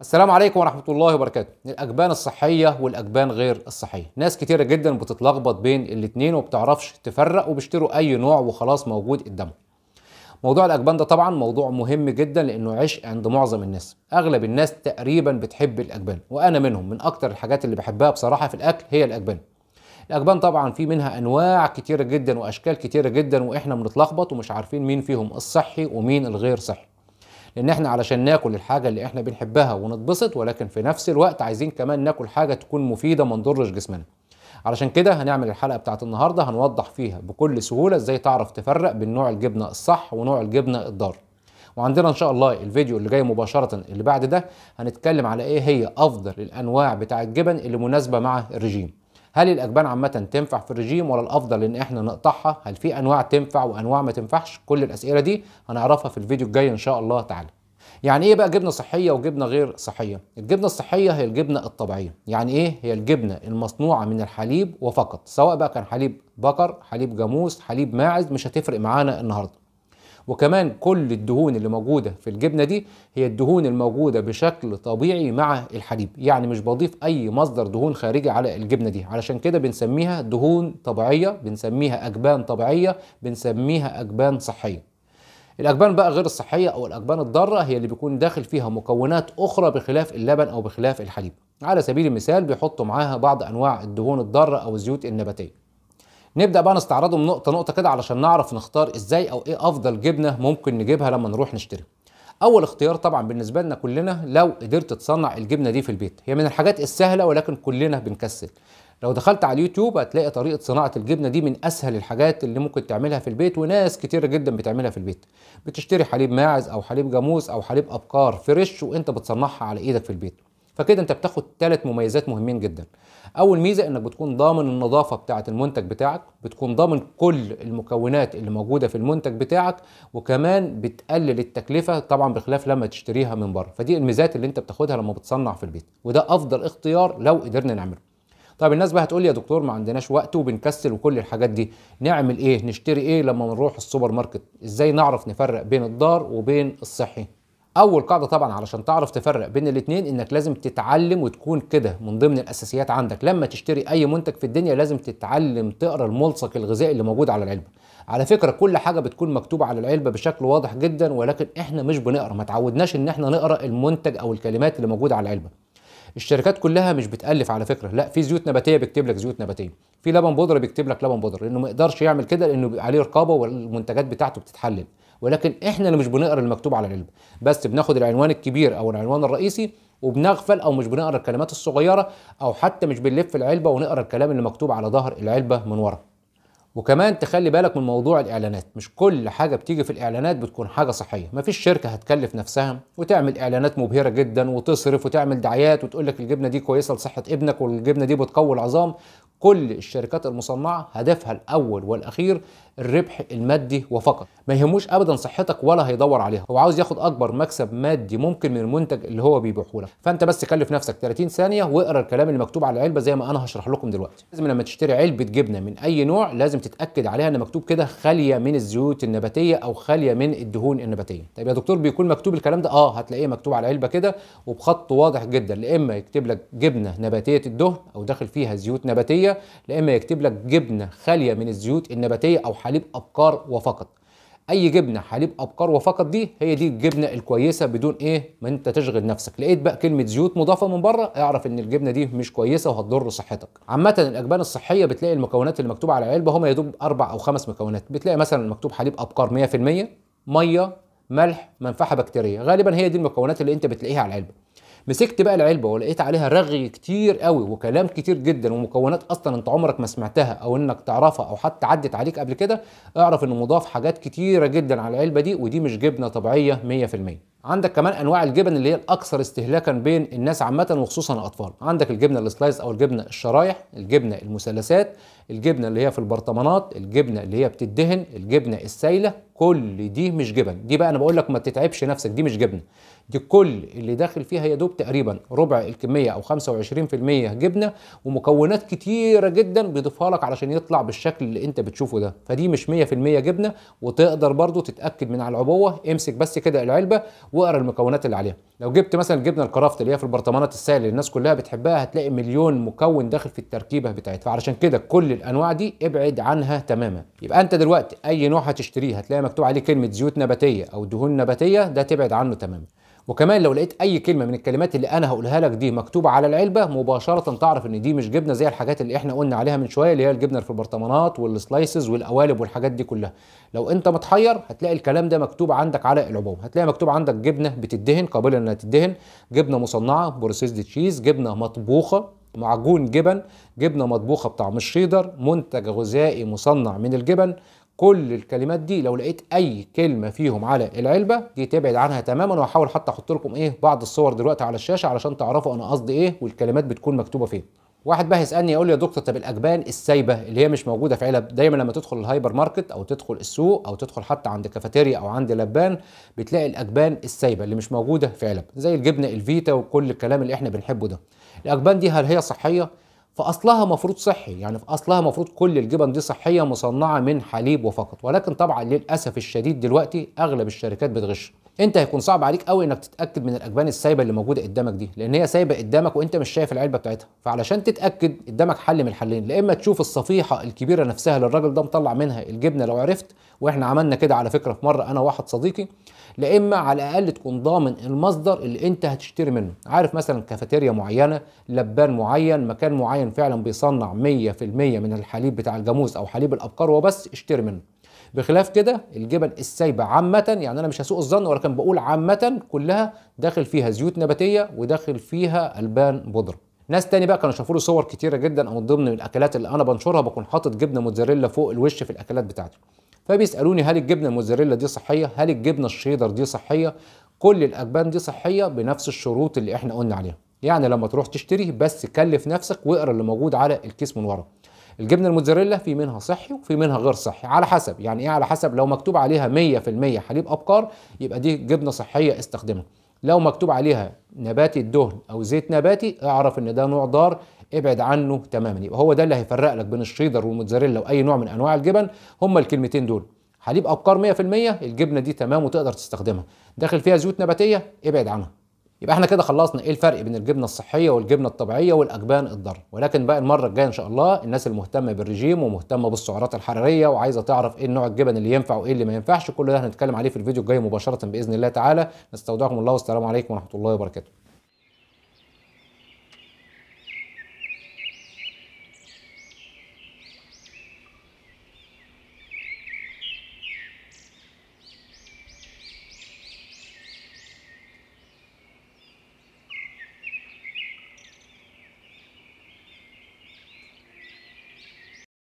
السلام عليكم ورحمة الله وبركاته الأجبان الصحية والأجبان غير الصحية ناس كتيرة جدا بتتلخبط بين الاتنين وبتعرفش تفرق وبيشتروا أي نوع وخلاص موجود قدامهم موضوع الأجبان ده طبعا موضوع مهم جدا لأنه عشق عند معظم الناس أغلب الناس تقريبا بتحب الأجبان وأنا منهم من أكتر الحاجات اللي بحبها بصراحة في الأكل هي الأجبان الأجبان طبعا في منها أنواع كتيرة جدا وأشكال كتيرة جدا وإحنا بنتلخبط ومش عارفين مين فيهم الصحي ومين الغير صحي لان احنا علشان ناكل الحاجه اللي احنا بنحبها ونتبسط ولكن في نفس الوقت عايزين كمان ناكل حاجه تكون مفيده ما نضرش جسمنا علشان كده هنعمل الحلقه بتاعت النهارده هنوضح فيها بكل سهوله ازاي تعرف تفرق بين نوع الجبنه الصح ونوع الجبنه الضار وعندنا ان شاء الله الفيديو اللي جاي مباشره اللي بعد ده هنتكلم على ايه هي افضل الانواع بتاع الجبن اللي مناسبه مع الرجيم هل الاجبان عامه تنفع في الرجيم ولا الافضل ان احنا نقطعها هل في انواع تنفع وانواع ما تنفعش كل الاسئله دي هنعرفها في الفيديو الجاي ان شاء الله تعالى يعني ايه بقى جبنه صحيه وجبنه غير صحيه الجبنه الصحيه هي الجبنه الطبيعيه يعني ايه هي الجبنه المصنوعه من الحليب وفقط سواء بقى كان حليب بقر حليب جاموس حليب ماعز مش هتفرق معانا النهارده وكمان كل الدهون اللي موجوده في الجبنه دي هي الدهون الموجوده بشكل طبيعي مع الحليب يعني مش بضيف اي مصدر دهون خارجي على الجبنه دي علشان كده بنسميها دهون طبيعيه بنسميها اجبان طبيعيه بنسميها اجبان صحيه الاجبان بقى غير الصحيه او الاجبان الضاره هي اللي بيكون داخل فيها مكونات اخرى بخلاف اللبن او بخلاف الحليب على سبيل المثال بيحطوا معاها بعض انواع الدهون الضاره او الزيوت النباتيه نبدا بقى نستعرضهم نقطه نقطه كده علشان نعرف نختار ازاي او ايه افضل جبنه ممكن نجيبها لما نروح نشتري اول اختيار طبعا بالنسبه لنا كلنا لو قدرت تصنع الجبنه دي في البيت هي من الحاجات السهله ولكن كلنا بنكسل لو دخلت على اليوتيوب هتلاقي طريقه صناعه الجبنه دي من اسهل الحاجات اللي ممكن تعملها في البيت وناس كتير جدا بتعملها في البيت بتشتري حليب ماعز او حليب جاموس او حليب ابقار فريش وانت بتصنعها على ايدك في البيت فكده انت بتاخد ثلاث مميزات مهمين جدا اول ميزه انك بتكون ضامن النظافه بتاعه المنتج بتاعك بتكون ضامن كل المكونات اللي موجوده في المنتج بتاعك وكمان بتقلل التكلفه طبعا بخلاف لما تشتريها من بره فدي الميزات اللي انت بتاخدها لما بتصنع في البيت وده افضل اختيار لو قدرنا نعمله طيب الناس بقى هتقول لي يا دكتور ما عندناش وقت وبنكسل وكل الحاجات دي نعمل ايه نشتري ايه لما نروح السوبر ماركت ازاي نعرف نفرق بين الدار وبين الصحي اول قاعده طبعا علشان تعرف تفرق بين الاثنين انك لازم تتعلم وتكون كده من ضمن الاساسيات عندك لما تشتري اي منتج في الدنيا لازم تتعلم تقرا الملصق الغذائي اللي موجود على العلبه على فكره كل حاجه بتكون مكتوبه على العلبه بشكل واضح جدا ولكن احنا مش بنقرا ما تعودناش ان احنا نقرا المنتج او الكلمات اللي موجوده على العلبه الشركات كلها مش بتالف على فكره لا في زيوت نباتيه بيكتب لك زيوت نباتيه في لبن بودره بيكتب لك لبن بودره لانه ما يقدرش يعمل كده لانه بيبقى عليه رقابه والمنتجات بتاعته بتتحلل ولكن احنا اللي مش بنقرا المكتوب على العلبه بس بناخد العنوان الكبير او العنوان الرئيسي وبنغفل او مش بنقرا الكلمات الصغيره او حتى مش بنلف العلبه ونقرا الكلام اللي مكتوب على ظهر العلبه من ورا وكمان تخلي بالك من موضوع الاعلانات مش كل حاجه بتيجي في الاعلانات بتكون حاجه صحيه مفيش شركه هتكلف نفسها وتعمل اعلانات مبهره جدا وتصرف وتعمل دعايات وتقول لك الجبنه دي كويسه لصحه ابنك والجبنه دي بتقوي العظام كل الشركات المصنعة هدفها الأول والأخير الربح المادي وفقط ما يهموش أبدا صحتك ولا هيدور عليها هو عاوز ياخد أكبر مكسب مادي ممكن من المنتج اللي هو بيبيعه لك فأنت بس كلف نفسك 30 ثانية واقرا الكلام اللي مكتوب على العلبة زي ما أنا هشرح لكم دلوقتي لازم لما تشتري علبة جبنة من أي نوع لازم تتأكد عليها إن مكتوب كده خالية من الزيوت النباتية أو خالية من الدهون النباتية طيب يا دكتور بيكون مكتوب الكلام ده آه هتلاقيه مكتوب على العلبة كده وبخط واضح جدا لا إما يكتب لك جبنة نباتية الدهن أو داخل فيها زيوت نباتية النباتيه اما يكتب لك جبنه خاليه من الزيوت النباتيه او حليب ابقار وفقط اي جبنه حليب ابقار وفقط دي هي دي الجبنه الكويسه بدون ايه ما انت تشغل نفسك لقيت بقى كلمه زيوت مضافه من بره اعرف ان الجبنه دي مش كويسه وهتضر صحتك عامه الاجبان الصحيه بتلاقي المكونات اللي مكتوبه على العلبه هم يدوب اربع او خمس مكونات بتلاقي مثلا مكتوب حليب ابقار 100% ميه ملح منفحه بكتيريه غالبا هي دي المكونات اللي انت بتلاقيها على العلبه مسكت بقى العلبه ولقيت عليها رغي كتير قوي وكلام كتير جدا ومكونات اصلا انت عمرك ما سمعتها او انك تعرفها او حتى عدت عليك قبل كده اعرف انه مضاف حاجات كتيره جدا على العلبه دي ودي مش جبنه طبيعيه 100% عندك كمان انواع الجبن اللي هي الاكثر استهلاكا بين الناس عامه وخصوصا الاطفال عندك الجبنه السلايس او الجبنه الشرايح الجبنه المثلثات الجبنه اللي هي في البرطمانات الجبنه اللي هي بتدهن الجبنه السايله كل دي مش جبن دي بقى انا بقول لك ما تتعبش نفسك دي مش جبنه دي كل اللي داخل فيها يا دوب تقريبا ربع الكميه او 25% جبنه ومكونات كتيره جدا بيضيفها لك علشان يطلع بالشكل اللي انت بتشوفه ده فدي مش 100% جبنه وتقدر برضو تتاكد من على العبوه امسك بس كده العلبه واقرا المكونات اللي عليها لو جبت مثلا الجبنه الكرافت اللي هي في البرطمانات السائل اللي الناس كلها بتحبها هتلاقي مليون مكون داخل في التركيبه بتاعتها فعشان كده كل الانواع دي ابعد عنها تماما يبقى انت دلوقتي اي نوع هتشتريه هتلاقي مكتوب عليه كلمه زيوت نباتيه او دهون نباتيه ده تبعد عنه تماما وكمان لو لقيت اي كلمه من الكلمات اللي انا هقولها لك دي مكتوبه على العلبه مباشره تعرف ان دي مش جبنه زي الحاجات اللي احنا قلنا عليها من شويه اللي هي الجبنه في البرطمانات والسلايسز والقوالب والحاجات دي كلها لو انت متحير هتلاقي الكلام ده مكتوب عندك على العبوه هتلاقي مكتوب عندك جبنه بتدهن قابله انها تدهن جبنه مصنعه بروسيسد تشيز جبنه مطبوخه معجون جبن جبنه مطبوخه بطعم الشيدر منتج غذائي مصنع من الجبن كل الكلمات دي لو لقيت اي كلمه فيهم على العلبه دي تبعد عنها تماما وهحاول حتى احط لكم ايه بعض الصور دلوقتي على الشاشه علشان تعرفوا انا قصدي ايه والكلمات بتكون مكتوبه فين واحد بقى هيسالني يقول لي يا دكتور طب الاجبان السايبه اللي هي مش موجوده في علب دايما لما تدخل الهايبر ماركت او تدخل السوق او تدخل حتى عند كافيتيريا او عند لبان بتلاقي الاجبان السايبه اللي مش موجوده في علب زي الجبنه الفيتا وكل الكلام اللي احنا بنحبه ده الاجبان دي هل هي صحيه فاصلها مفروض صحي يعني في اصلها مفروض كل الجبن دي صحيه مصنعه من حليب وفقط ولكن طبعا للاسف الشديد دلوقتي اغلب الشركات بتغش انت هيكون صعب عليك قوي انك تتاكد من الاجبان السايبه اللي موجوده قدامك دي لان هي سايبه قدامك وانت مش شايف العلبه بتاعتها فعلشان تتاكد قدامك حل من الحلين يا اما تشوف الصفيحه الكبيره نفسها اللي الراجل ده مطلع منها الجبنه لو عرفت واحنا عملنا كده على فكره في مره انا واحد صديقي لا اما على الاقل تكون ضامن المصدر اللي انت هتشتري منه عارف مثلا كافيتيريا معينه لبان معين مكان معين فعلا بيصنع 100% من الحليب بتاع الجاموس او حليب الابقار وبس اشتري منه بخلاف كده الجبن السايبه عامه يعني انا مش هسوق الظن ولكن بقول عامه كلها داخل فيها زيوت نباتيه وداخل فيها البان بودره ناس تاني بقى كانوا شافوا لي صور كتيره جدا او ضمن الاكلات اللي انا بنشرها بكون حاطط جبنه موتزاريلا فوق الوش في الاكلات بتاعتي فبيسالوني هل الجبنه الموتزاريلا دي صحيه هل الجبنه الشيدر دي صحيه كل الاجبان دي صحيه بنفس الشروط اللي احنا قلنا عليها يعني لما تروح تشتري بس كلف نفسك واقرا اللي موجود على الكيس من ورا الجبنه الموتزاريلا في منها صحي وفي منها غير صحي على حسب يعني ايه على حسب لو مكتوب عليها 100% حليب ابقار يبقى دي جبنه صحيه استخدمها لو مكتوب عليها نباتي الدهن او زيت نباتي اعرف ان ده نوع ضار ابعد عنه تماما يبقى هو ده اللي هيفرق لك بين الشيدر والموتزاريلا واي نوع من انواع الجبن هما الكلمتين دول حليب ابقار 100% الجبنه دي تمام وتقدر تستخدمها داخل فيها زيوت نباتيه ابعد عنها يبقى احنا كده خلصنا ايه الفرق بين الجبنه الصحيه والجبنه الطبيعيه والاجبان الضاره ولكن بقى المره الجايه ان شاء الله الناس المهتمه بالرجيم ومهتمه بالسعرات الحراريه وعايزه تعرف ايه نوع الجبن اللي ينفع وايه اللي ما ينفعش كل ده هنتكلم عليه في الفيديو الجاي مباشره باذن الله تعالى نستودعكم الله والسلام عليكم ورحمه الله وبركاته